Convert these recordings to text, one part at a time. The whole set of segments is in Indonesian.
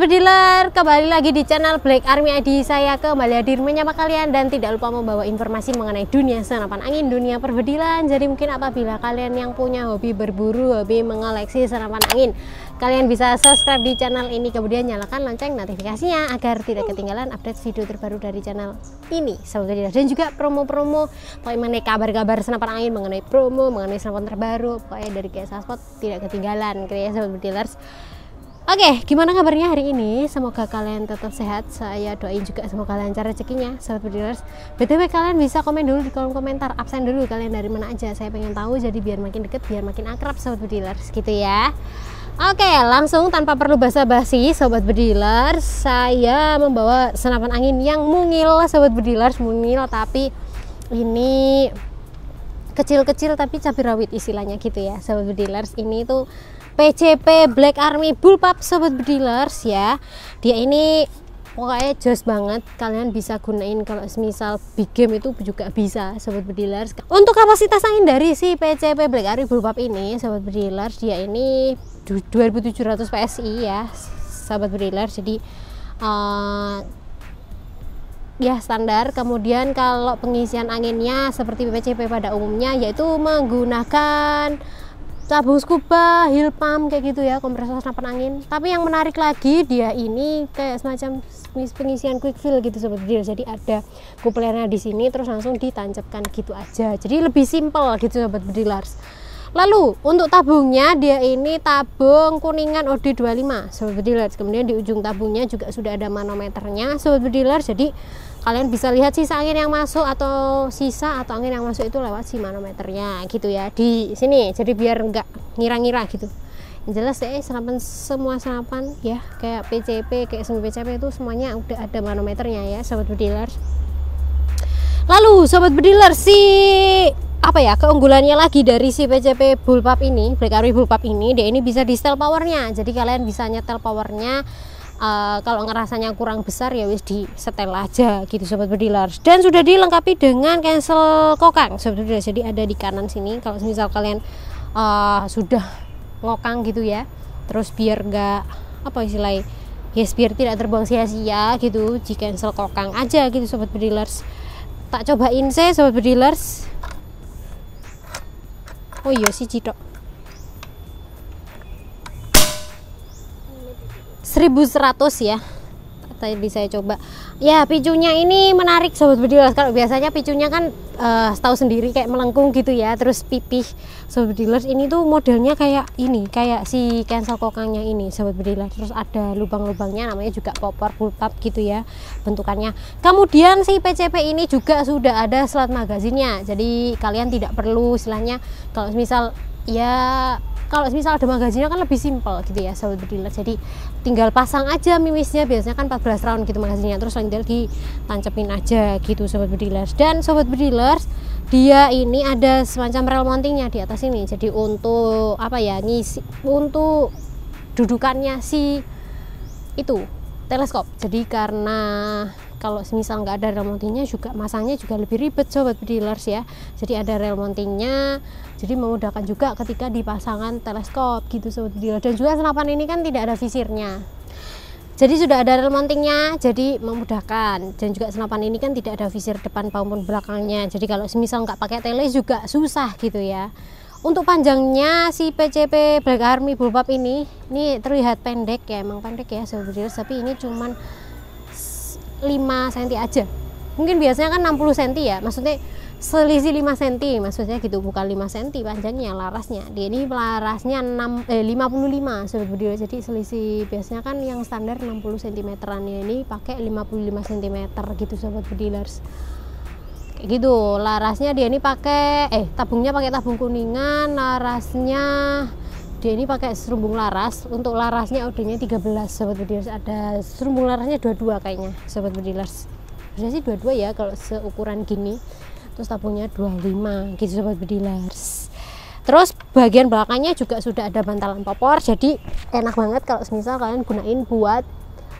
bediler, kembali lagi di channel Black Army ID saya kembali hadir menyapa kalian dan tidak lupa membawa informasi mengenai dunia senapan angin, dunia perbedilan. Jadi mungkin apabila kalian yang punya hobi berburu, hobi mengoleksi senapan angin, kalian bisa subscribe di channel ini kemudian nyalakan lonceng notifikasinya agar tidak ketinggalan update video terbaru dari channel ini. Semoga dan juga promo-promo mengenai kabar-kabar senapan angin, mengenai promo, mengenai senapan terbaru, pokoknya dari Kayak spot tidak ketinggalan. Kayaknya sahabat bedilers Oke, okay, gimana kabarnya hari ini? Semoga kalian tetap sehat. Saya doain juga semoga lancar rezekinya, sobat bedialers. BTW kalian bisa komen dulu di kolom komentar, absen dulu kalian dari mana aja. Saya pengen tahu jadi biar makin deket, biar makin akrab sobat bedialers gitu ya. Oke, langsung tanpa perlu basa-basi, sobat bediler, saya membawa senapan angin yang mungil, sobat bediler, mungil, tapi ini kecil-kecil tapi cabai rawit istilahnya gitu ya, sobat bedilers. Ini tuh PCP Black Army Bullpup Sobat Bedilers ya dia ini pokoknya joss banget kalian bisa gunain kalau misal big game itu juga bisa Sobat Bedilers untuk kapasitas angin dari si PCP Black Army Bullpup ini Sobat Bedilers dia ini 2700 PSI ya Sobat Bedilers jadi uh, ya standar kemudian kalau pengisian anginnya seperti PCP pada umumnya yaitu menggunakan cabung scuba, heel pump kayak gitu ya, kompresor senapan angin. Tapi yang menarik lagi dia ini kayak semacam pengisian quick fill gitu sobat Jadi ada kuplernya di sini terus langsung ditancapkan gitu aja. Jadi lebih simpel gitu sobat bedilars. Lalu untuk tabungnya dia ini tabung kuningan OD25 Sobat Bedilers. Kemudian di ujung tabungnya juga sudah ada manometernya Sobat Bedilers. Jadi kalian bisa lihat sisa angin yang masuk atau sisa atau angin yang masuk itu lewat si manometernya gitu ya di sini. Jadi biar nggak ngira-ngira gitu. Yang jelas ya serapan semua serapan ya kayak PCP kayak semua PCP itu semuanya udah ada manometernya ya Sobat Bedilers. Lalu Sobat Bedilers si apa ya keunggulannya lagi dari si PCP Bullpup ini Blackberry Bullpup ini dia ini bisa di setel powernya jadi kalian bisa nyetel powernya uh, kalau ngerasanya kurang besar ya wis di setel aja gitu sobat bedilers dan sudah dilengkapi dengan cancel kokang sobat bedilers jadi ada di kanan sini kalau misal kalian uh, sudah ngokang gitu ya terus biar nggak apa istilahnya ya yes, biar tidak terbuang sia-sia gitu di cancel kokang aja gitu sobat bedilers tak cobain saya sobat bedilers oh iya Cito, seribu seratus ya tadi saya coba ya picunya ini menarik sobat bedilers. kalau biasanya picunya kan uh, eh, tahu sendiri kayak melengkung gitu ya terus pipih sobat bedilers ini tuh modelnya kayak ini kayak si cancel kokangnya ini sobat bedilers. terus ada lubang-lubangnya namanya juga popor bulbap gitu ya bentukannya kemudian si PCP ini juga sudah ada slot magazinnya jadi kalian tidak perlu istilahnya kalau misal ya kalau misal ada magazinnya kan lebih simpel gitu ya sahabat bediler jadi tinggal pasang aja mimisnya biasanya kan 14 round gitu magazinnya terus tinggal ditancepin aja gitu sahabat bediler dan sahabat bediler dia ini ada semacam rel mountingnya di atas ini jadi untuk apa ya ngisi untuk dudukannya si itu teleskop jadi karena kalau semisal nggak ada rel mountingnya juga masangnya juga lebih ribet sobat dealers ya jadi ada rel mountingnya jadi memudahkan juga ketika dipasangkan teleskop gitu sobat dealers dan juga senapan ini kan tidak ada visirnya jadi sudah ada rel mountingnya jadi memudahkan dan juga senapan ini kan tidak ada visir depan maupun belakangnya jadi kalau semisal nggak pakai tele juga susah gitu ya untuk panjangnya si PCP Black Army Bullpup ini ini terlihat pendek ya emang pendek ya sobat dealers. tapi ini cuman 5 cm aja mungkin biasanya kan 60 cm ya maksudnya selisih 5 cm maksudnya gitu bukan 5 cm panjangnya larasnya dia ini larasnya 6, eh, 55 sebetulnya jadi selisih biasanya kan yang standar 60 cm ya ini pakai 55 cm gitu sobat bedilers kayak gitu larasnya dia ini pakai eh tabungnya pakai tabung kuningan larasnya dia ini pakai serumbung laras untuk larasnya tiga 13 sobat bedilers ada serumbung larasnya dua-dua kayaknya sobat bedilers biasanya sih dua-dua ya kalau seukuran gini terus tabungnya 25 gitu sobat bedilers terus bagian belakangnya juga sudah ada bantalan popor jadi enak banget kalau misal kalian gunain buat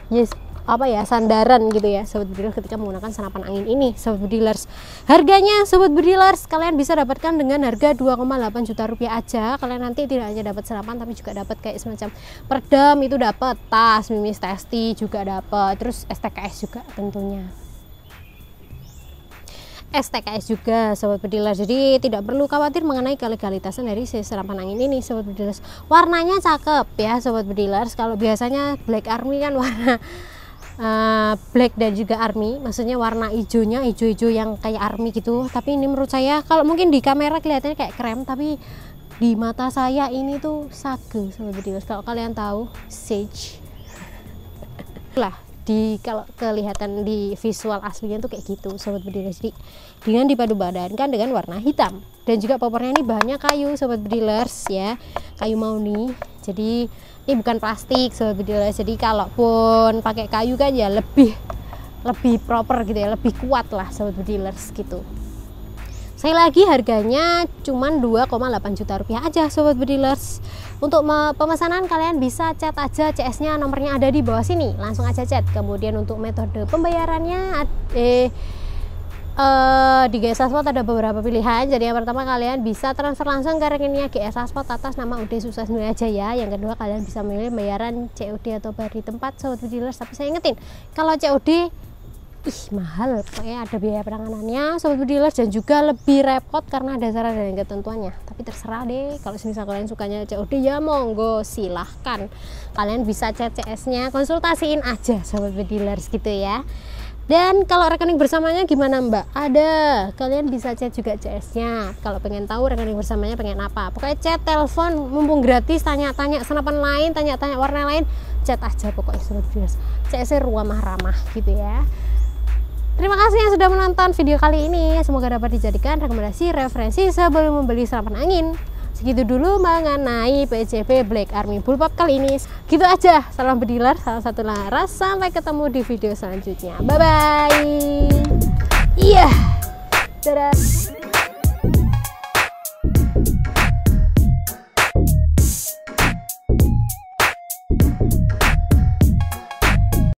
yes apa ya sandaran gitu ya sobat bedilers ketika menggunakan senapan angin ini sobat bedilers harganya sobat bedilers kalian bisa dapatkan dengan harga 2,8 juta rupiah aja kalian nanti tidak hanya dapat senapan tapi juga dapat kayak semacam perdam itu dapat tas mimis testi juga dapat terus STKS juga tentunya STKS juga sobat bedilers jadi tidak perlu khawatir mengenai kelegalitasan dari si serapan angin ini sobat bedilers warnanya cakep ya sobat bedilers kalau biasanya black army kan warna Eh, black dan juga army maksudnya warna hijaunya hijau-hijau yang kayak army gitu tapi ini menurut saya kalau mungkin di kamera kelihatannya kayak krem tapi di mata saya ini tuh sage sama kalau kalian tahu sage lah di kalau kelihatan di visual aslinya tuh kayak gitu sobat bedil jadi dengan dipadu badankan dengan warna hitam dan juga popornya ini bahannya kayu sobat bedilers ya kayu mauni jadi ini bukan plastik sobat bedilers jadi kalaupun pakai kayu kan ya lebih lebih proper gitu ya lebih kuat lah sobat bedilers gitu Sekali lagi harganya cuma 2,8 juta rupiah aja sobat bedilers. Untuk pemesanan kalian bisa chat aja CS-nya nomornya ada di bawah sini. Langsung aja chat. Kemudian untuk metode pembayarannya eh uh, di GS Aspot ada beberapa pilihan. Jadi yang pertama kalian bisa transfer langsung ke rekeningnya GS Aspot atas nama UD Susah Nuri aja ya. Yang kedua kalian bisa memilih bayaran COD atau bayar di tempat sobat dealers. Tapi saya ingetin kalau COD ih mahal pokoknya ada biaya penanganannya sobat dealer dan juga lebih repot karena ada syarat dan ketentuannya tapi terserah deh kalau misalnya kalian sukanya COD ya monggo silahkan kalian bisa CCS nya konsultasiin aja sobat dealers gitu ya dan kalau rekening bersamanya gimana Mbak? Ada. Kalian bisa chat juga CS-nya. Kalau pengen tahu rekening bersamanya pengen apa. Pokoknya chat, telepon, mumpung gratis, tanya-tanya senapan lain, tanya-tanya warna lain, chat aja pokoknya sobat CS. CS-nya ruamah ramah gitu ya. Terima kasih yang sudah menonton video kali ini. Semoga dapat dijadikan rekomendasi referensi sebelum membeli serapan angin. Segitu dulu mengenai PJP Black Army Bullpup kali ini. Gitu aja. Salam bediler, salam satu laras. Sampai ketemu di video selanjutnya. Bye-bye. Iya. -bye. Yeah. Dadah.